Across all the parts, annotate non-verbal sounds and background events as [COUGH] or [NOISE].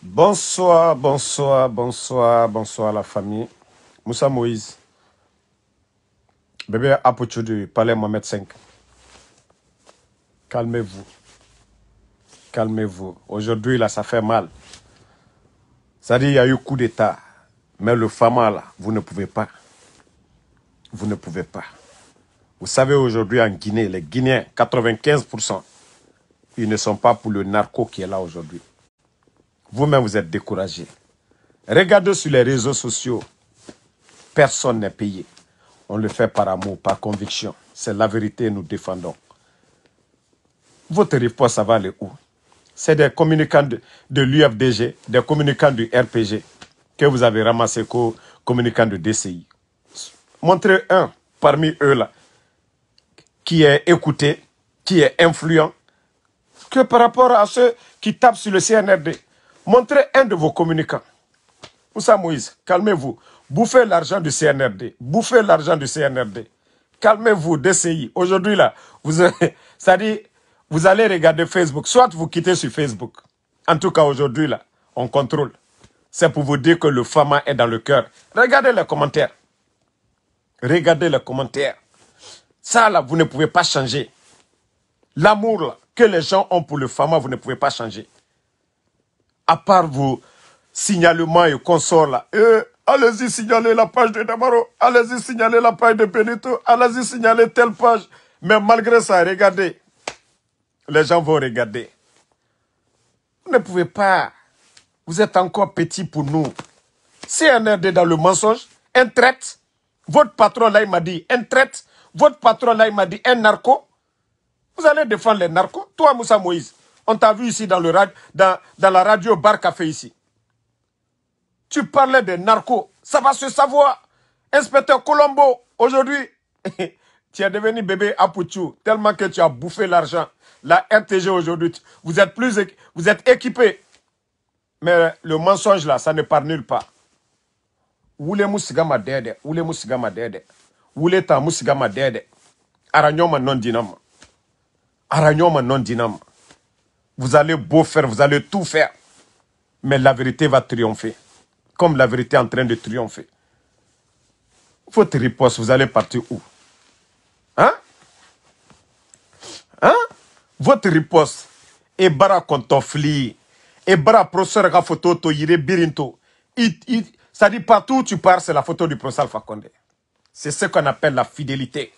Bonsoir, bonsoir, bonsoir, bonsoir la famille. Moussa Moïse, bébé Apocho parlez Palais Mohamed 5. Calmez-vous. Calmez-vous. Aujourd'hui, là, ça fait mal. Ça dit, il y a eu coup d'État. Mais le Fama, là, vous ne pouvez pas. Vous ne pouvez pas. Vous savez, aujourd'hui, en Guinée, les Guinéens, 95%, ils ne sont pas pour le narco qui est là aujourd'hui. Vous-même, vous êtes découragé. Regardez sur les réseaux sociaux. Personne n'est payé. On le fait par amour, par conviction. C'est la vérité nous défendons. Votre réponse, ça va aller où C'est des communicants de, l'UFDG, des communicants du RPG que vous avez ramassé comme communicants de DCI. Montrez un parmi eux là qui est écouté, qui est influent, que par rapport à ceux qui tapent sur le CNRD. Montrez un de vos communicants. Moussa Moïse, calmez-vous. Bouffez l'argent du CNRD. Bouffez l'argent du CNRD. Calmez-vous, DCI. Aujourd'hui, là, vous, ça [LAUGHS] dit, vous allez regarder Facebook. Soit vous quittez sur Facebook. En tout cas, aujourd'hui, là, on contrôle. C'est pour vous dire que le Fama est dans le cœur. Regardez les commentaires. Regardez les commentaires. Ça, là, vous ne pouvez pas changer. L'amour que les gens ont pour le Fama, vous ne pouvez pas changer à part vos signalements et consorts là, eh, allez-y signaler la page de Damaro, allez-y signaler la page de Benito, allez-y signaler telle page. Mais malgré ça, regardez, les gens vont regarder. Vous ne pouvez pas. Vous êtes encore petit pour nous. Si un dans le mensonge, un traite. Votre patron là, il m'a dit un traite. Votre patron là, il m'a dit un narco. Vous allez défendre les narcos. Toi, Moussa Moïse, on t'a vu ici dans, le, dans, dans la radio Bar Café ici. Tu parlais des narcos. Ça va se savoir. Inspecteur Colombo, aujourd'hui, [LAUGHS] tu es devenu bébé Apuchou tellement que tu as bouffé l'argent. La RTG aujourd'hui, vous êtes plus, vous êtes équipé. Mais le mensonge là, ça ne part nulle part. Wule Moussigama dede, wule Moussigama dede, ta Moussigama dede. Aranyoma non dinam. Aranyoma non dinam. Vous allez beau faire, vous allez tout faire. Mais la vérité va triompher. Comme la vérité est en train de triompher. Votre riposte, vous allez partir où Hein Hein Votre riposte. est bara kontofli. E bara professeur photo birinto. ça dit partout où tu pars, c'est la photo du professeur Alpha C'est ce qu'on appelle la fidélité.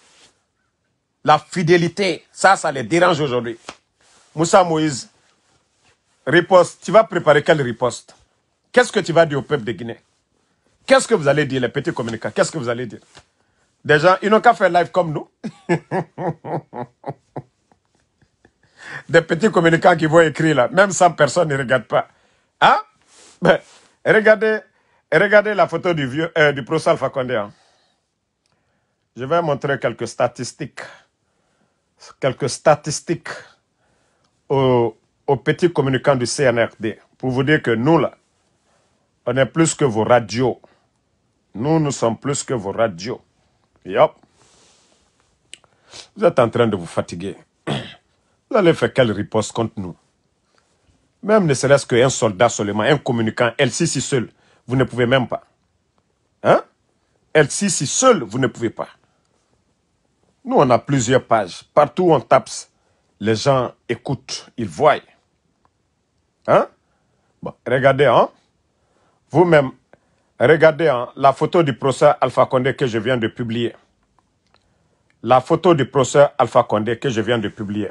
La fidélité, ça, ça les dérange aujourd'hui. Moussa Moïse, riposte, tu vas préparer quelle riposte Qu'est-ce que tu vas dire au peuple de Guinée Qu'est-ce que vous allez dire, les petits communicants Qu'est-ce que vous allez dire Des gens, ils n'ont qu'à faire live comme nous. [LAUGHS] Des petits communicants qui vont écrire là, même sans personne ne regardent pas. Hein ben, regardez, regardez la photo du, vieux, euh, du professeur Alpha Condé. Hein. Je vais montrer quelques statistiques. Quelques statistiques aux, petits communicants du CNRD pour vous dire que nous, là, on est plus que vos radios. Nous, nous sommes plus que vos radios. Yop. Vous êtes en train de vous fatiguer. [CLEARS THROAT] Vous allez faire quelle riposte contre nous Même ne serait-ce qu'un soldat seulement, un communicant, elle-ci, si seul, vous ne pouvez même pas. Hein si seul, vous ne pouvez pas. Nous, on a plusieurs pages. Partout, on tape les gens écoutent, ils voient. Hein? regardez, hein? Vous-même, regardez hein, la photo du procès Alpha Condé que je viens de publier. La photo du procès Alpha Condé que je viens de publier.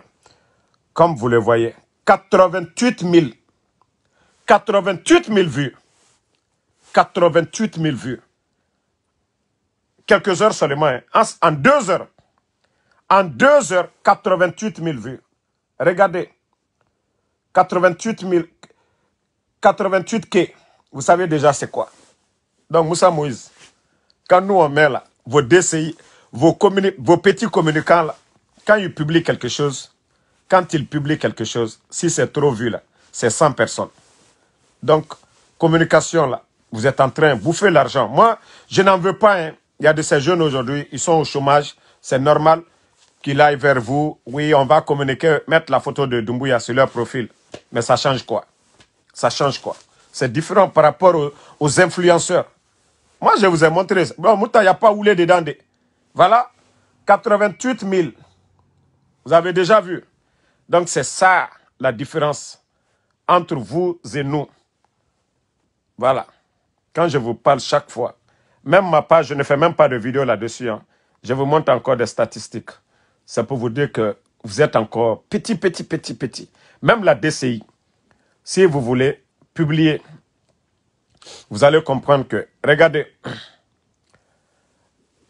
Comme vous le voyez, 88 000. 88 000 vues. 88 000 vues. Quelques heures seulement. Hein. En deux heures. En deux heures, 88 000 vues. Regardez. 88 000. 88 K. Vous savez déjà c'est quoi. Donc, Moussa Moïse, quand nous on met là, vos DCI, vos, petits communicants là, quand ils publient quelque chose, quand ils publient quelque chose, si c'est trop vu là, c'est 100 personnes. Donc, communication là, vous êtes en train, de bouffer l'argent. Moi, je n'en veux pas. Hein. Il y a de ces jeunes aujourd'hui, ils sont au chômage, c'est normal qu'il aille vers vous. Oui, on va communiquer, mettre la photo de Doumbouya sur leur profil. Mais ça change quoi Ça change quoi C'est différent par rapport aux, influenceurs. Moi, je vous ai montré. Bon, Mouta, il n'y a pas Oulé dedans. Des... Voilà, 88 000. Vous avez déjà vu. Donc, c'est ça la différence entre vous et nous. Voilà. Quand je vous parle chaque fois, même ma page, je ne fais même pas de vidéo là-dessus. Hein. Je vous montre encore des statistiques. C'est pour vous dire que vous êtes encore petit, petit, petit, petit. Même la DCI, si vous voulez publier, vous allez comprendre que, regardez,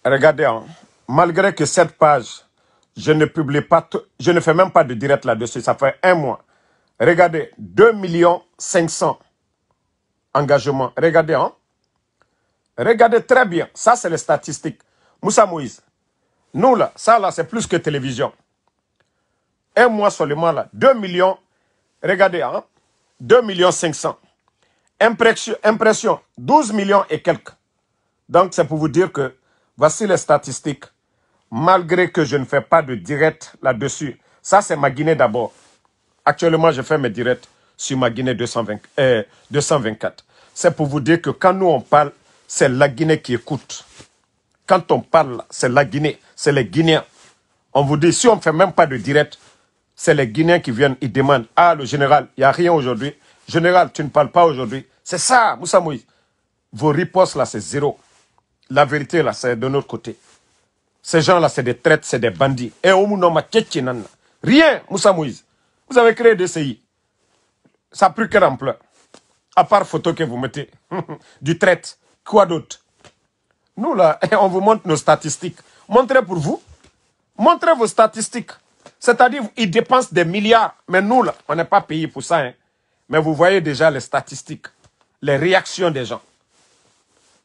regardez, hein, malgré que cette page, je ne publie pas, je ne fais même pas de direct là-dessus, ça fait un mois. Regardez, 2 500 engagements. Regardez, hein? Regardez très bien, ça c'est les statistiques. Moussa Moïse, nous, là, ça, là, c'est plus que télévision. Un mois seulement, là, 2 millions, regardez, hein, 2 millions 500. Impression, impression, 12 millions et quelques. Donc, c'est pour vous dire que voici les statistiques. Malgré que je ne fais pas de direct là-dessus. Ça, c'est ma Guinée d'abord. Actuellement, je fais mes directs sur ma Guinée 224. Euh, c'est pour vous dire que quand nous, on parle, c'est la Guinée qui écoute. Quand on parle, c'est la Guinée, c'est les Guinéens. On vous dit, si on ne fait même pas de direct, c'est les Guinéens qui viennent, ils demandent, ah, le général, il n'y a rien aujourd'hui. Général, tu ne parles pas aujourd'hui. C'est ça, Moussa Moïse. Vos ripostes, là, c'est zéro. La vérité, là, c'est de notre côté. Ces gens-là, c'est des traites, c'est des bandits. Et Rien, Moussa Moïse. Vous avez créé des CI. Ça n'a plus quelle ampleur À part photo que vous mettez. [LAUGHS] du traite. Quoi d'autre nous, là, [LAUGHS] on vous montre nos statistiques. Montrez pour vous. Montrez vos statistiques. C'est-à-dire, ils dépensent des milliards. Mais nous, là, on n'est pas payé pour ça. Hein. Mais vous voyez déjà les statistiques, les réactions des gens.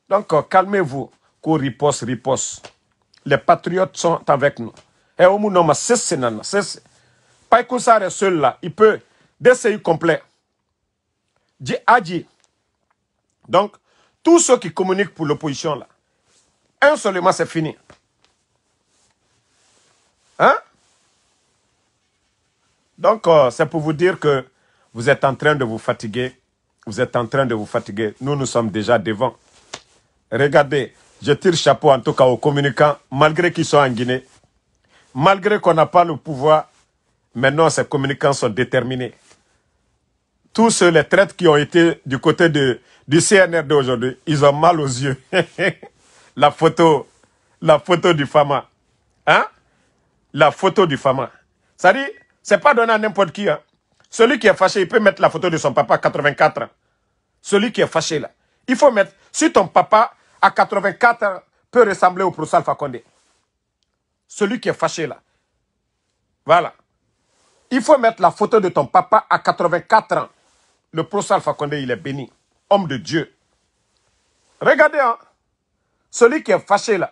Donc, euh, calmez-vous. Qu'on riposte, riposte. Les patriotes sont avec nous. Et au moins, c'est c'est Paikoussar est seul là. Il peut, DCU complet. Dit Donc, tous ceux qui communiquent pour l'opposition là, seulement, c'est fini. Hein? Donc, euh, c'est pour vous dire que vous êtes en train de vous fatiguer. Vous êtes en train de vous fatiguer. Nous, nous sommes déjà devant. Regardez, je tire chapeau en tout cas aux communicants, malgré qu'ils soient en Guinée. Malgré qu'on n'a pas le pouvoir, maintenant ces communicants sont déterminés. Tous ceux, les traites qui ont été du côté de, du CNRD aujourd'hui, ils ont mal aux yeux. [LAUGHS] la photo, la photo du Fama. Hein? La photo du Fama. Ça dit, c'est pas donné à n'importe qui. Hein. Celui qui est fâché, il peut mettre la photo de son papa à 84 ans. Celui qui est fâché là. Il faut mettre, si ton papa à 84 ans peut ressembler au Proussal Condé. Celui qui est fâché là. Voilà. Il faut mettre la photo de ton papa à 84 ans. Le Proussal Condé, il est béni. Homme de Dieu. Regardez, hein? Celui qui est fâché là,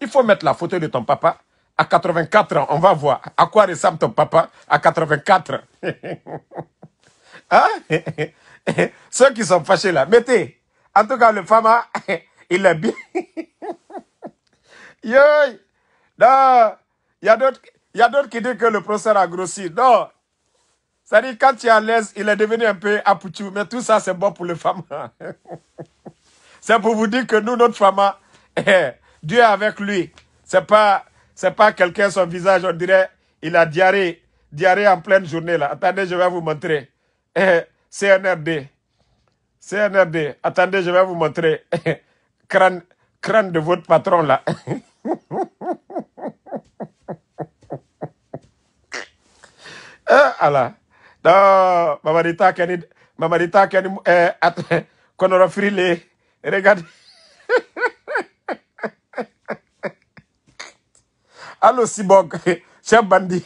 il faut mettre la photo de ton papa à 84 ans. On va voir à quoi ressemble ton papa à 84 ans. [LAUGHS] hein? [LAUGHS] Ceux qui sont fâchés là, mettez. En tout cas, le Fama, hein, [LAUGHS] il est bien. Yo, non, il y a d'autres qui disent que le professeur a grossi. Non, c'est-à-dire, quand tu es à l'aise, il est devenu un peu apoutou. Mais tout ça, c'est bon pour le fama. Hein. c'est pour vous dire que nous, notre fama, eh, Dieu avec lui. C'est pas, c'est pas quelqu'un, son visage, on dirait, il a diarrhée, diarrhée en pleine journée, là. Attendez, je vais vous montrer. Eh, CNRD. CNRD. Attendez, je vais vous montrer. Eh, crâne, crâne de votre patron, là. ah, [LAUGHS] là. Non, Mamadita Kenny, Mamadita Kenny, eh, [LAUGHS] regardez. [LAUGHS] Allô, Sibok un [LAUGHS] bandit.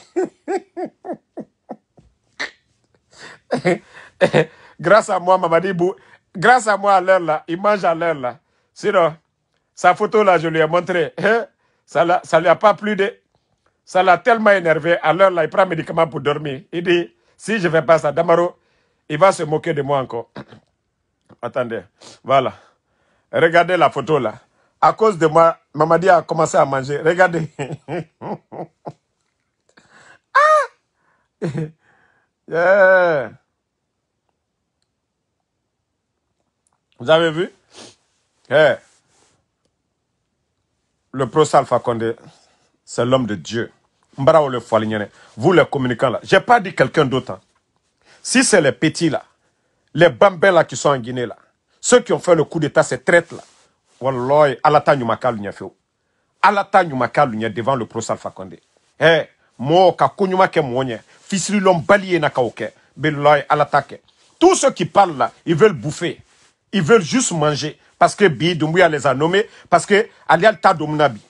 [LAUGHS] grâce à moi Mamadibou grâce à moi à l'heure là il mange à l'heure là sinon sa photo là je lui ai montré hein? ça ne lui a pas plu de ça l'a tellement énervé à l'heure là il prend médicament pour dormir il dit si je ne vais pas ça Damaro il va se moquer de moi encore [CLEARS THROAT] attendez voilà regardez la photo là à cause de moi, Mamadi a commencé à manger. Regardez. [LAUGHS] ah! Vous avez vu? Le professeur Condé, c'est l'homme de Dieu. Vous les communicants là, n'ai pas dit quelqu'un d'autre. Hein. Si c'est les petits là, les bambins là qui sont en Guinée là, ceux qui ont fait le coup d'état, ces traites là, wallahi ala ta ɲuman k'alu ɲɛ fewu ala devant le prosal alpha Eh, mo ka koɲuman kɛ mɔɔ ɲɛ na k'o Belloy belahi ala tous ceux qui parlent là ils veulent bouffer ils veulent juste manger parce que bi dumbuya les a nommés parce que alialta domnabi ta domuna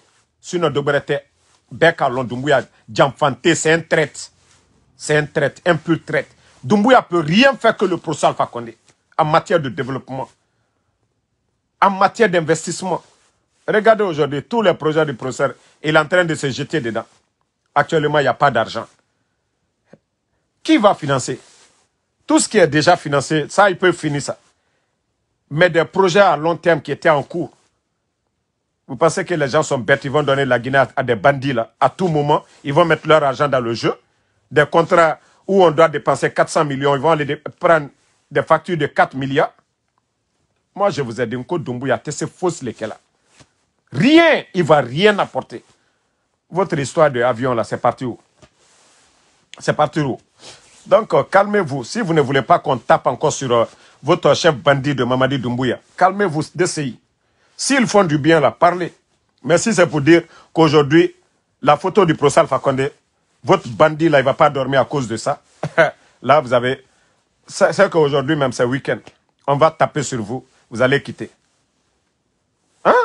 sinon dɔ gwɛrɛ tɛ dumbuya c'est un traite c'est un traite un peu traite dumbuya peut rien faire que le prosal alpha en matière de développement en matière d'investissement. Regardez aujourd'hui, tous les projets du professeur, il est en train de se jeter dedans. Actuellement, il n'y a pas d'argent. Qui va financer Tout ce qui est déjà financé, ça, il peut finir ça. Mais des projets à long terme qui étaient en cours, vous pensez que les gens sont bêtes, ils vont donner la Guinée à, des bandits là. À tout moment, ils vont mettre leur argent dans le jeu. Des contrats où on doit dépenser 400 millions, ils vont aller prendre des factures de 4 milliards. Moi, je vous ai dit, Dumbuya, c'est fausse là. Rien, il va rien apporter. Votre histoire de avion, là, c'est parti où C'est parti où Donc, euh, calmez-vous. Si vous ne voulez pas qu'on tape encore sur euh, votre chef bandit de Mamadi Dumbuya, calmez-vous, d'essayer. S'ils font du bien, là, parlez. Mais si c'est pour dire qu'aujourd'hui, la photo du procès Fakonde votre bandit, là, il ne va pas dormir à cause de ça. [LAUGHS] là, vous avez... C'est qu'aujourd'hui même, c'est week-end. On va taper sur vous vous allez quitter. Hein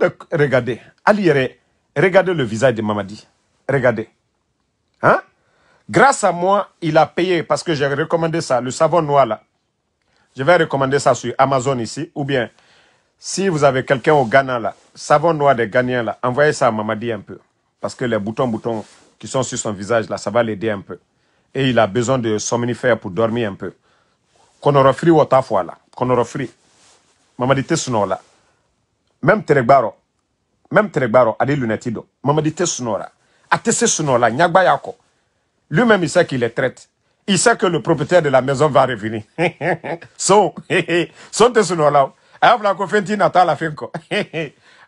Donc, regardez. Ali regardez le visage de Mamadi. Regardez. Hein Grâce à moi, il a payé parce que j'ai recommandé ça, le savon noir là. Je vais recommander ça sur Amazon ici ou bien si vous avez quelqu'un au Ghana là, savon noir des Ghanéens là, envoyez ça à Mamadi un peu parce que les boutons boutons qui sont sur son visage là, ça va l'aider un peu. Et il a besoin de somnifères pour dormir un peu. Qu'on wɔ t'a fɔ qu'on la mamadi Tesunola, même la même tɛrɛgbaro mɛmu dit ale dit mamadi tɛ sunɔgɔ la a tɛ lui-même il sait qu'il est traite il sait que le propriétaire de la maison va revenir son son tes sunɔgɔ la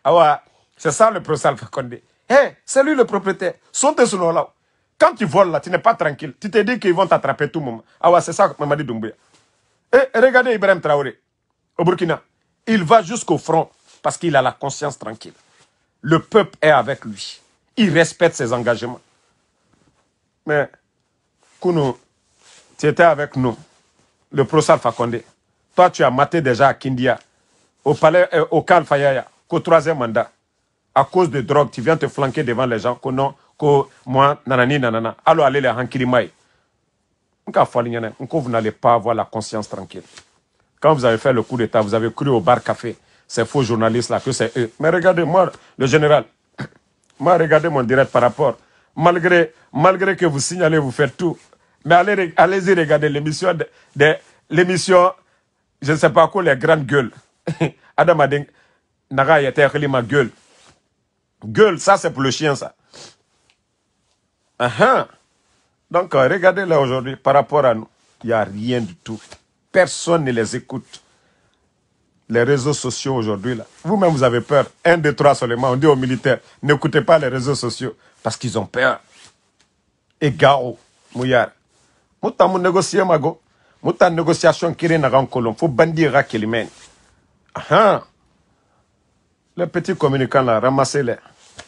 a la c'est ça le professeur. Alpha Condé eh, c'est lui le propriétaire son tes quand tu voles là tu n'es pas tranquille tu te dis qu'ils vont t'attraper tout moment awa c'est ça que dit Doumbouya eh, regardez Ibrahim Traoré au Burkina. Il va jusqu'au front parce qu'il a la conscience tranquille. Le peuple est avec lui. Il respecte ses engagements. Mais Kounou, tu étais avec nous, le professeur Fakonde. Toi, tu as maté déjà à Kindia, au palais, euh, au cal Fayaya, qu'au troisième mandat. À cause de drogue, tu viens te flanquer devant les gens. Allo non, moi, nanani, nanana. Allons aller les Hankirimai vous n'allez pas avoir la conscience tranquille. Quand vous avez fait le coup d'État, vous avez cru au bar café, ces faux journalistes-là, que c'est eux. Mais regardez, moi, le général, [COUGHS] moi, regardez mon direct par rapport. Malgré, malgré que vous signalez, vous faites tout. Mais allez, allez-y regarder l'émission, l'émission, je ne sais pas quoi, les grandes gueules. [LAUGHS] Adam Adeng, Naga était ma gueule. Gueule, ça c'est pour le chien, ça. Uh donc, regardez là aujourd'hui, par rapport à nous, il n'y a rien du tout. Personne ne les écoute. Les réseaux sociaux aujourd'hui, là, vous-même, vous avez peur. Un, deux, trois seulement, on dit aux militaires, n'écoutez pas les réseaux sociaux parce qu'ils ont peur. Et gao, mouyar. Mouta mou négocier mago. Mouta négociation est Il Faut bandira mène Ah, les petits communicants là, ramassez-les.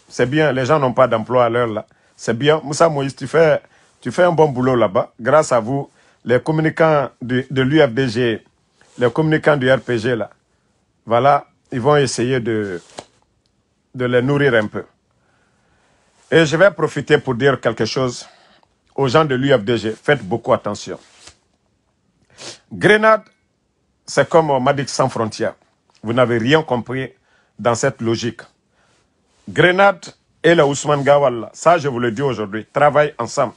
C'est bien, les gens n'ont pas d'emploi à l'heure là. C'est bien, Moussa Moïse, tu fais tu fais un bon boulot là-bas. Grâce à vous, les communicants de, de l'UFDG, les communicants du RPG, là, voilà, ils vont essayer de, les nourrir un peu. Et je vais profiter pour dire quelque chose aux gens de l'UFDG. Faites beaucoup attention. Grenade, c'est comme Madik sans frontières. Vous n'avez rien compris dans cette logique. Grenade et le Ousmane Gawal, ça je vous le dis aujourd'hui, travaillent ensemble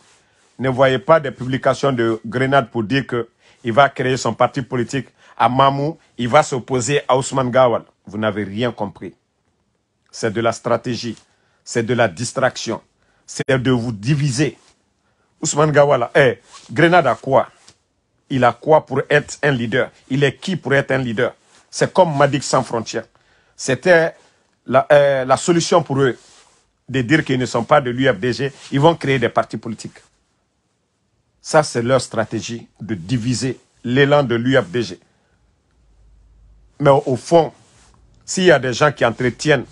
ne voyez pas des publications de Grenade pour dire qu'il va créer son parti politique à Mamou, il va s'opposer à Ousmane Gawal. Vous n'avez rien compris. C'est de la stratégie, c'est de la distraction, c'est de vous diviser. Ousmane Gawal, eh, Grenade a quoi Il a quoi pour être un leader Il est qui pour être un leader C'est comme Madik sans frontières. C'était la, euh, la solution pour eux de dire qu'ils ne sont pas de l'UFDG. Ils vont créer des partis politiques. Ça, c'est leur stratégie de diviser l'élan de l'UFDG. Mais au fond, s'il y a des gens qui entretiennent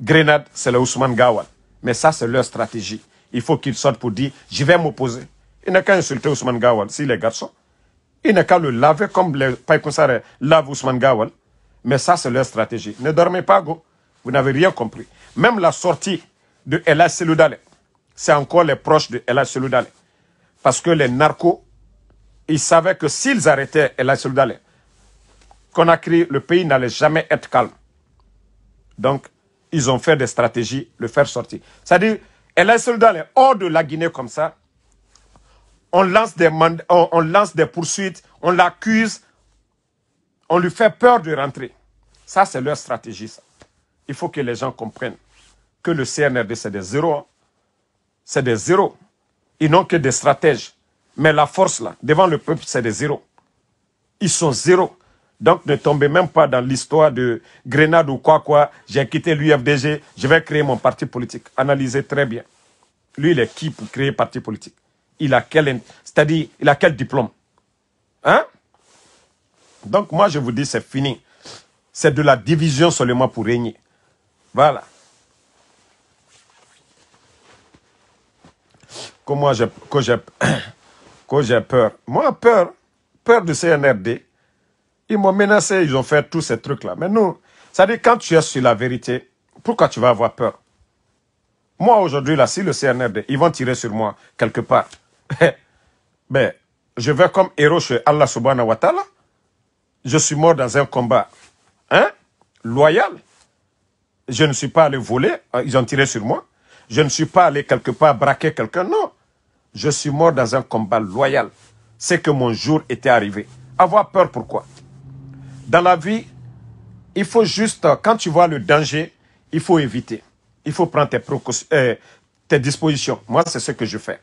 Grenade, c'est le Ousmane Gawal. Mais ça, c'est leur stratégie. Il faut qu'ils sortent pour dire, je vais m'opposer. Il n'a qu'à insulter Ousmane Gawal, Si est garçon. Il n'a qu'à le laver comme les lavent Ousmane Gawal. Mais ça, c'est leur stratégie. Ne dormez pas, go. Vous n'avez rien compris. Même la sortie de El Seloudale, c'est encore les proches de El Seloudale. Parce que les narcos, ils savaient que s'ils arrêtaient El a Conakry, le pays n'allait jamais être calme. Donc, ils ont fait des stratégies, le faire sortir. C'est-à-dire, El Soldalé, hors de la Guinée comme ça, on lance des, on, lance des poursuites, on l'accuse, on lui fait peur de rentrer. Ça, c'est leur stratégie. Il faut que les gens comprennent que le CNRD, c'est des zéros. Hein. C'est des zéros. Ils n'ont que des stratèges. Mais la force, là, devant le peuple, c'est des zéros. Ils sont zéros. Donc ne tombez même pas dans l'histoire de Grenade ou quoi quoi. J'ai quitté l'UFDG, je vais créer mon parti politique. Analysez très bien. Lui, il est qui pour créer parti politique Il a quel, c'est-à-dire, il a quel diplôme Hein Donc moi, je vous dis, c'est fini. C'est de la division seulement pour régner. Voilà. que moi j'ai [COUGHS] j'ai peur. Moi peur, peur du CNRD. Ils m'ont menacé, ils ont fait tous ces trucs là. Mais nous, ça dit quand tu es sur la vérité, pourquoi tu vas avoir peur Moi aujourd'hui là, si le CNRD, ils vont tirer sur moi quelque part. [LAUGHS] Ben, je vais comme héros chez Allah subhanahu wa ta'ala. Je suis mort dans un combat. Hein Loyal. Je ne suis pas allé voler, euh, ils ont tiré sur moi. Je ne suis pas allé quelque part braquer quelqu'un. Non, je suis mort dans un combat loyal. C'est que mon jour était arrivé. Avoir peur, pourquoi Dans la vie, il faut juste, quand tu vois le danger, il faut éviter. Il faut prendre tes, euh, tes dispositions. Moi, c'est ce que je fais.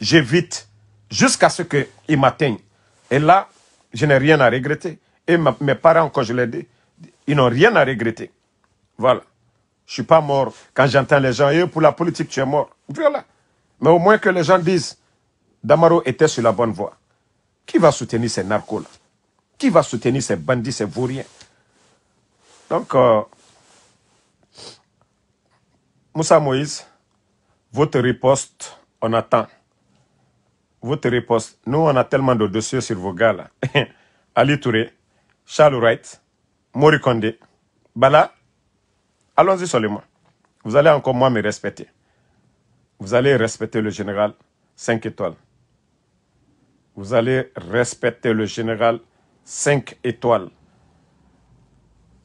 J'évite jusqu'à ce qu'il m'atteigne. Et là, je n'ai rien à regretter. Et mes parents, quand je l'ai dit, ils n'ont rien à regretter. Voilà. Je ne suis pas mort. Quand j'entends les gens, eux eh, pour la politique, tu es mort. Voilà. Mais au moins que les gens disent, Damaro était sur la bonne voie. Qui va soutenir ces narcos-là Qui va soutenir ces bandits, ces vauriens Donc, euh, Moussa Moïse, votre réponse, on attend. Votre réponse. Nous, on a tellement de dossiers sur vos gars là. [LAUGHS] Ali Touré, Charles Wright, Mori Bala. Allons-y seulement. Vous allez encore moins me respecter. Vous allez respecter le général 5 étoiles. Vous allez respecter le général 5 étoiles.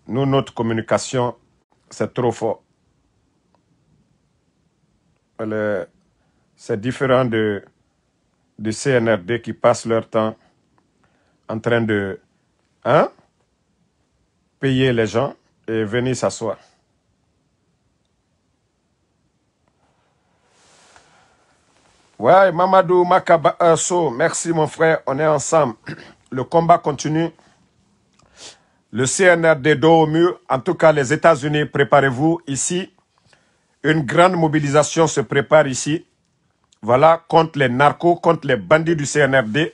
Nous, notre communication, c'est trop fort. C'est différent de, de CNRD qui passent leur temps en train de hein, payer les gens et venir s'asseoir. Ouais, Mamadou Makaba euh, so, merci mon frère, on est ensemble. [CLEARS THROAT] Le combat continue. Le CNRD dos au mur, en tout cas les États-Unis, préparez-vous ici. Une grande mobilisation se prépare ici. Voilà, contre les narcos, contre les bandits du CNRD.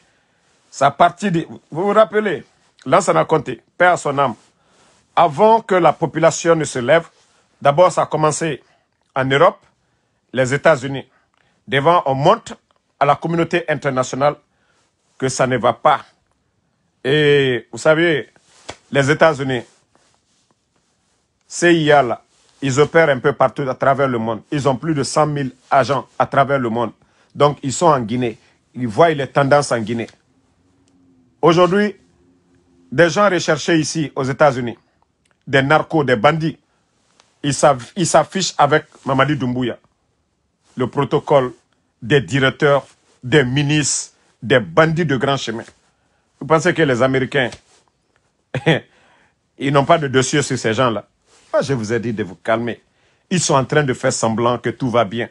Ça partit de... Vous vous rappelez, n'a compté, paix à son âme. Avant que la population ne se lève, d'abord ça a commencé en Europe, les États-Unis devant, on montre à la communauté internationale que ça ne va pas. Et vous savez, les États-Unis, CIA, là, ils opèrent un peu partout à travers le monde. Ils ont plus de 100 000 agents à travers le monde. Donc, ils sont en Guinée. Ils voient les tendances en Guinée. Aujourd'hui, des gens recherchés ici, aux États-Unis, des narcos, des bandits, ils s'affichent avec Mamadi Doumbouya le protocole des directeurs, des ministres, des bandits de grand chemin. Vous pensez que les Américains, [LAUGHS] ils n'ont pas de dossier sur ces gens-là Moi, je vous ai dit de vous calmer. Ils sont en train de faire semblant que tout va bien.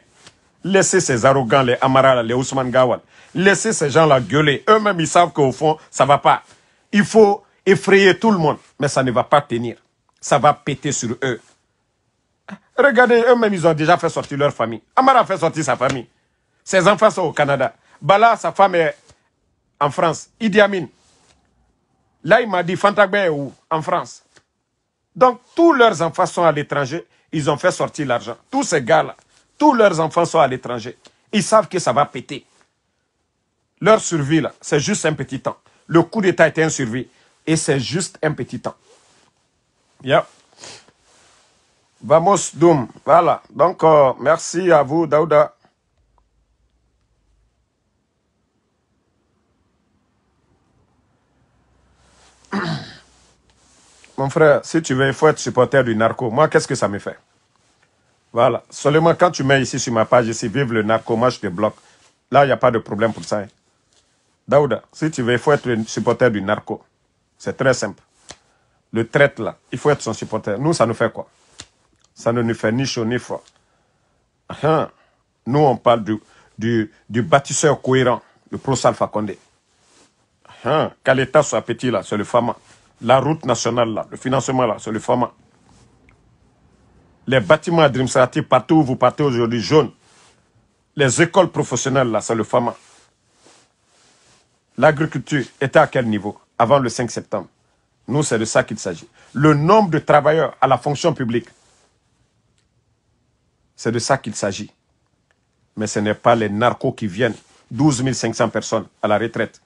Laissez ces arrogants, les Amaral, les Ousmane Gawal. Laissez ces gens-là gueuler. Eux-mêmes, ils savent qu'au fond, ça va pas. Il faut effrayer tout le monde. Mais ça ne va pas tenir. Ça va péter sur eux. Regardez, eux-mêmes, ils ont déjà fait sortir leur famille. Amara a fait sortir sa famille. Ses enfants sont au Canada. Bala, sa femme est en France. Idi Là, il m'a dit, Fantagbe est où En France. Donc, tous leurs enfants sont à l'étranger. Ils ont fait sortir l'argent. Tous ces gars-là, tous leurs enfants sont à l'étranger. Ils savent que ça va péter. Leur survie, là, c'est juste un petit temps. Le coup d'État était un survie. Et c'est juste un petit temps. Yeah. Vamos Doom. Voilà. Donc, euh, merci à vous, Daouda. [COUGHS] Mon frère, si tu veux, il faut être supporter du narco. Moi, qu'est-ce que ça me fait Voilà. Seulement quand tu mets ici sur ma page, ici, vive le narco, moi, je te bloque. Là, il n'y a pas de problème pour ça. Hein. Daouda, si tu veux, il faut être supporter du narco. C'est très simple. Le traite, là, il faut être son supporter. Nous, ça nous fait quoi ça ne nous fait ni chaud ni froid. Hein? Nous, on parle du, bâtisseur cohérent, le pro-Salfa Condé. Hein? Qu'à l'État soit petit, là, c'est le FAMA. La route nationale, là, le financement, là, c'est le FAMA. Les bâtiments administratifs, partout où vous partez aujourd'hui, jaune. Les écoles professionnelles, là, c'est le FAMA. L'agriculture était à quel niveau avant le 5 septembre Nous, c'est de ça qu'il s'agit. Le nombre de travailleurs à la fonction publique, c'est de ça qu'il s'agit. Mais ce n'est pas les narcos qui viennent, 12 500 personnes à la retraite,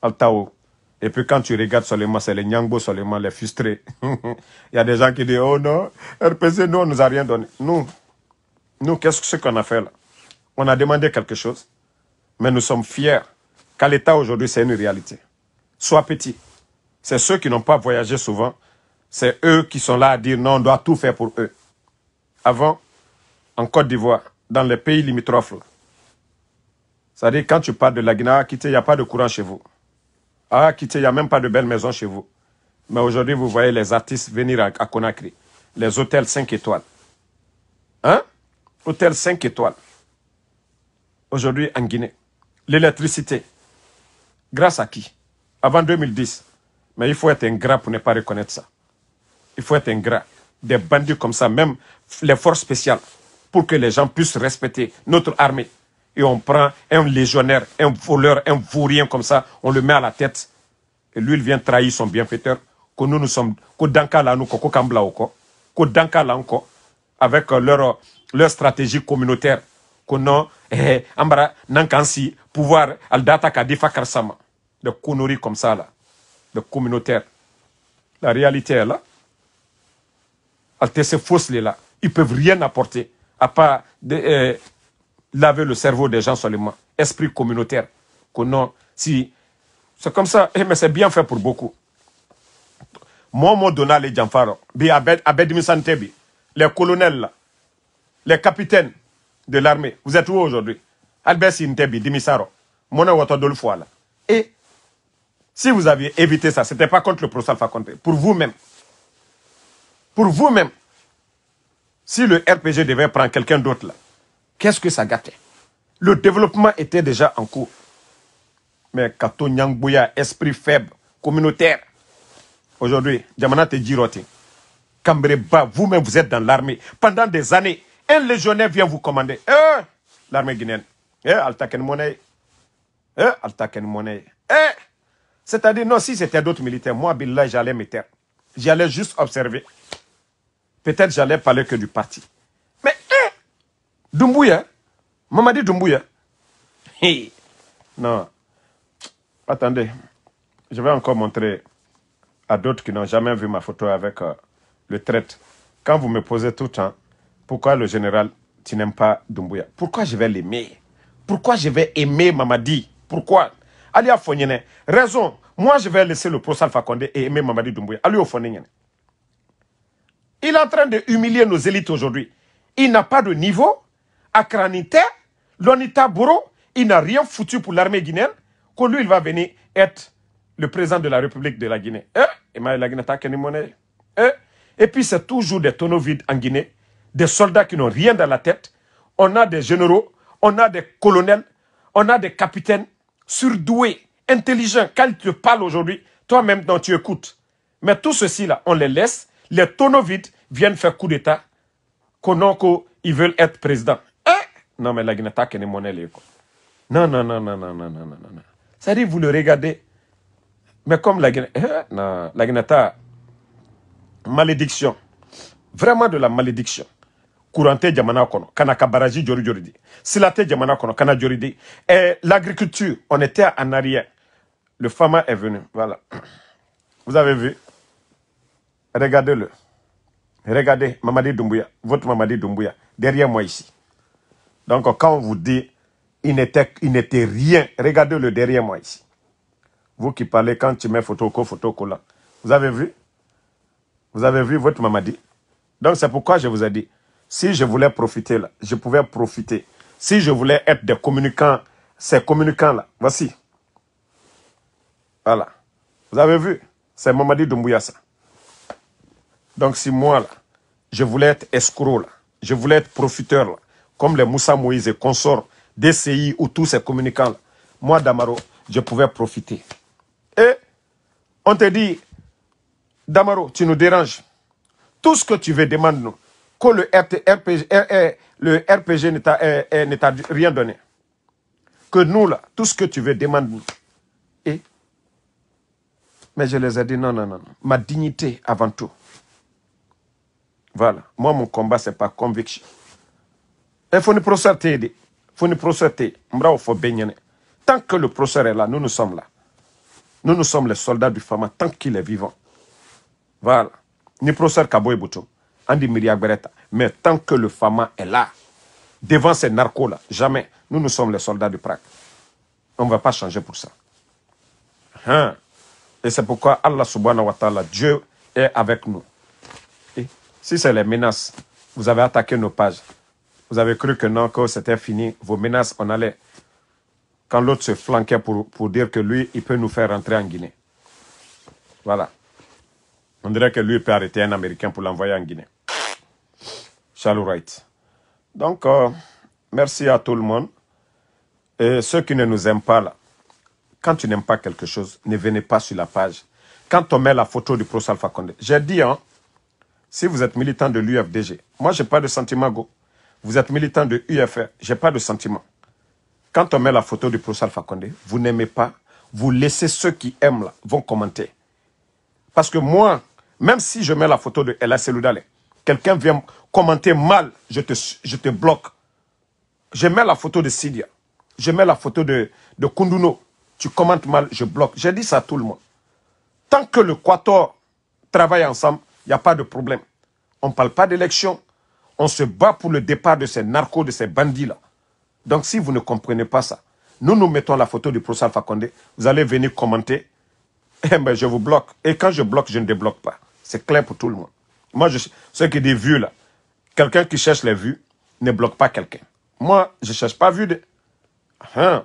Altao. Et puis quand tu regardes seulement, c'est les Nyangbo seulement, les frustrés. [LAUGHS] Il y a des gens qui disent, oh non, RPC, nous, on nous a rien donné. Nous, nous qu'est-ce qu'on a fait là On a demandé quelque chose, mais nous sommes fiers qu'à l'État aujourd'hui, c'est une réalité. Sois petit. C'est ceux qui n'ont pas voyagé souvent, c'est eux qui sont là à dire, non, on doit tout faire pour eux. Avant, en Côte d'Ivoire, dans les pays limitrophes. C'est-à-dire, quand tu parles de la Guinée à il n'y a pas de courant chez vous. À ah, il n'y a même pas de belle maison chez vous. Mais aujourd'hui, vous voyez les artistes venir à, Conakry. Les hôtels 5 étoiles. Hein? Hôtels 5 étoiles. Aujourd'hui, en Guinée. L'électricité. Grâce à qui Avant 2010. Mais il faut être ingrat pour ne pas reconnaître ça. Il faut être ingrat. Des bandits comme ça, même les forces spéciales pour que les gens puissent respecter notre armée. Et on prend un légionnaire, un voleur, un vaurien comme ça, on le met à la tête. Et lui, il vient trahir son bienfaiteur. Que nous, nous sommes, que la nous, que Kambla, que encore avec euh, leur, euh, leur stratégie communautaire. Que non, eh, eh, Ambra, Nankansi, pouvoir, Aldata, Kadifa, Karsama. De conneries comme ça, là. de communautaire. La réalité est là. Elle se fausse, là. Ils peuvent rien apporter à pas de, euh, laver le cerveau des gens seulement. Esprit communautaire. Que si. C'est comme ça, eh, mais c'est bien fait pour beaucoup. Moi, moi, donna les Janfaro, les colonels, les capitaines de l'armée. Vous êtes où aujourd'hui Albert Sintebi, Dimisaro, Mona Dolfouala. Et si vous aviez évité ça, ce n'était pas contre le pro Alpha Pour vous-même. Pour vous-même si le RPG devait prendre quelqu'un d'autre là, qu'est-ce que ça gâtait Le développement était déjà en cours. Mais Kato Nyangbouya, esprit faible, communautaire, aujourd'hui, Djamana Kambreba, vous-même vous êtes dans l'armée. Pendant des années, un légionnaire vient vous commander. Hein? l'armée guinéenne. Eh, Eh, Eh, c'est-à-dire, non, si c'était d'autres militaires, moi, Billah, j'allais me taire. J'allais juste observer peut-être j'allais parler que du parti. Mais hein Doumbouya, Mamadi Doumbouya, non, attendez, je vais encore montrer à d'autres qui n'ont jamais vu ma photo avec euh, le traite. Quand vous me posez tout le temps, pourquoi le général, tu n'aimes pas Dumbuya Pourquoi je vais l'aimer Pourquoi je vais aimer Mamadi Pourquoi Allez à Raison, moi je vais laisser le professeur Fakonde et aimer Mamadi Dumbuya. Allez au il est en train de humilier nos élites aujourd'hui. Il n'a pas de niveau. Akranité, Lonita Bourro, il n'a rien foutu pour l'armée guinéenne. Que lui, il va venir être le président de la République de la Guinée. Hein? Hein? Et puis, c'est toujours des tonneaux vides en Guinée. Des soldats qui n'ont rien dans la tête. On a des généraux, on a des colonels, on a des capitaines surdoués, intelligents. Quand ils te parlent aujourd'hui, toi-même, dont tu écoutes. Mais tout ceci-là, on les laisse, les tonneaux vides, viennent faire coup d'État, qu'on qu'ils veulent être président. Hein Non, mais la Guinée, t'as mon Non, non, non, non, non, non, non, non, non. Ça dit, vous le regardez. Mais comme la Guinée, hein? non, la Guinée, malédiction. Vraiment de la malédiction. Courante Djamana Kono, Kanaka Baraji Jori la Silate Djamana Kono, Kana di. Et l'agriculture, on était en arrière. Le FAMA est venu, voilà. Vous avez vu Regardez-le. Regardez Mamadi Doumbouya, votre Mamadi Doumbouya, derrière moi ici. Donc quand on vous dit, il n'était, rien, regardez-le derrière moi ici. Vous qui parlez quand tu mets photo, photo, là. Vous avez vu Vous avez vu votre Mamadi Donc c'est pourquoi je vous ai dit, si je voulais profiter là, je pouvais profiter. Si je voulais être des communicants, ces communicants-là, voici. Voilà. Vous avez vu C'est Mamadi Doumbouya ça. Donc si moi, là, je voulais être escroc, là, je voulais être profiteur, là, comme les Moussa Moïse et consorts, DCI ou tous ces communicants, là, moi, Damaro, je pouvais profiter. Et on te dit, Damaro, tu nous déranges. Tout ce que tu veux, demande-nous. Que le, RPG, le RPG ne t'a rien donné. Que nous, là, tout ce que tu veux, demande-nous. Et Mais je les ai dit, non, non, non. Ma dignité avant tout. Voilà. Moi, mon combat, c'est pas conviction. Il faut nous procéder. Il faut nous procéder. Tant que le procès est là, nous, nous sommes là. Nous, nous sommes les soldats du Fama tant qu'il est vivant. Voilà. Ni procès Kaboy Boutou, Andy Beretta, Mais tant que le Fama est là, devant ces narcos-là, jamais. Nous, nous sommes les soldats du Prague. On ne va pas changer pour ça. Hein? Et c'est pourquoi Allah subhanahu wa ta'ala, Dieu est avec nous. Si c'est les menaces, vous avez attaqué nos pages. Vous avez cru que non, que c'était fini. Vos menaces, on allait. Quand l'autre se flanquait pour, dire que lui, il peut nous faire rentrer en Guinée. Voilà. On dirait que lui peut arrêter un Américain pour l'envoyer en Guinée. Charles Wright. Donc, euh, merci à tout le monde. Et ceux qui ne nous aiment pas, quand tu n'aimes pas quelque chose, ne venez pas sur la page. Quand on met la photo du pro Alpha Condé, j'ai dit, hein, si vous êtes militant de l'UFDG, moi, je n'ai pas de sentiment, go. Vous êtes militant de UFR, je n'ai pas de sentiment. Quand on met la photo du professeur Alpha vous n'aimez pas, vous laissez ceux qui aiment là, vont commenter. Parce que moi, même si je mets la photo de Ella Seloudale, quelqu'un vient commenter mal, je te, je te bloque. Je mets la photo de Sidia, je mets la photo de, de Kunduno, tu commentes mal, je bloque. J'ai dit ça à tout le monde. Tant que le Quator travaille ensemble, il n'y a pas de problème. On ne parle pas d'élection. On se bat pour le départ de ces narcos, de ces bandits-là. Donc si vous ne comprenez pas ça, nous nous mettons la photo du professeur Fakonde. Vous allez venir commenter. [LAUGHS] Eh ben, je vous bloque. Et quand je bloque, je ne débloque pas. C'est clair pour tout le monde. Moi, je, ceux qui des vues là, quelqu'un qui cherche les vues ne bloque pas quelqu'un. Moi, je ne cherche pas vues de... Hein?